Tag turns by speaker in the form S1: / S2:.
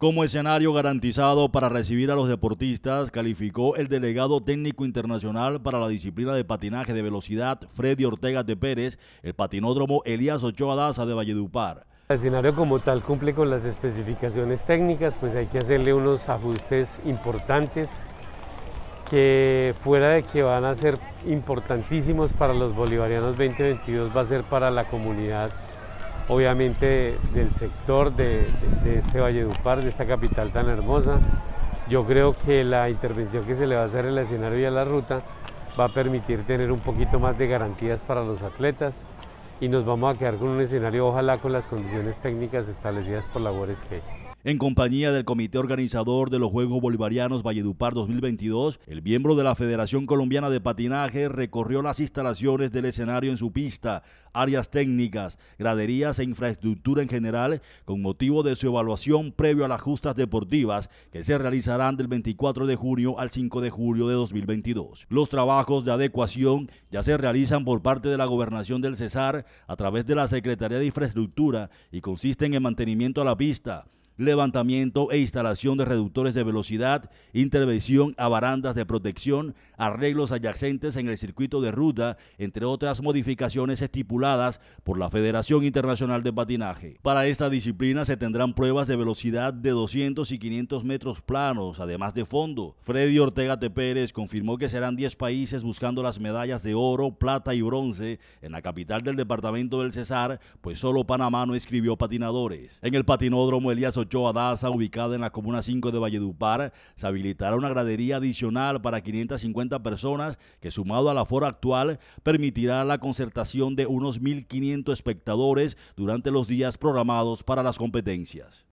S1: Como escenario garantizado para recibir a los deportistas, calificó el delegado técnico internacional para la disciplina de patinaje de velocidad, Freddy Ortega de Pérez, el patinódromo Elías Ochoa Daza de Valledupar.
S2: El escenario como tal cumple con las especificaciones técnicas, pues hay que hacerle unos ajustes importantes que fuera de que van a ser importantísimos para los bolivarianos 2022, va a ser para la comunidad obviamente del sector de, de, de este de esta capital tan hermosa. Yo creo que la intervención que se le va a hacer en el escenario y a la ruta va a permitir tener un poquito más de garantías para los atletas y nos
S1: vamos a quedar con un escenario ojalá con las condiciones técnicas establecidas por la World en compañía del comité organizador de los Juegos Bolivarianos Valledupar 2022, el miembro de la Federación Colombiana de Patinaje recorrió las instalaciones del escenario en su pista, áreas técnicas, graderías e infraestructura en general, con motivo de su evaluación previo a las justas deportivas que se realizarán del 24 de junio al 5 de julio de 2022. Los trabajos de adecuación ya se realizan por parte de la Gobernación del Cesar a través de la Secretaría de Infraestructura y consisten en mantenimiento a la pista, levantamiento e instalación de reductores de velocidad, intervención a barandas de protección, arreglos adyacentes en el circuito de ruta, entre otras modificaciones estipuladas por la Federación Internacional de Patinaje. Para esta disciplina se tendrán pruebas de velocidad de 200 y 500 metros planos, además de fondo. Freddy Ortega Tepérez Pérez confirmó que serán 10 países buscando las medallas de oro, plata y bronce en la capital del departamento del Cesar, pues solo Panamá no escribió patinadores. En el patinódromo Elías Ochoa ubicada en la Comuna 5 de Valledupar, se habilitará una gradería adicional para 550 personas que sumado a la fora actual permitirá la concertación de unos 1.500 espectadores durante los días programados para las competencias.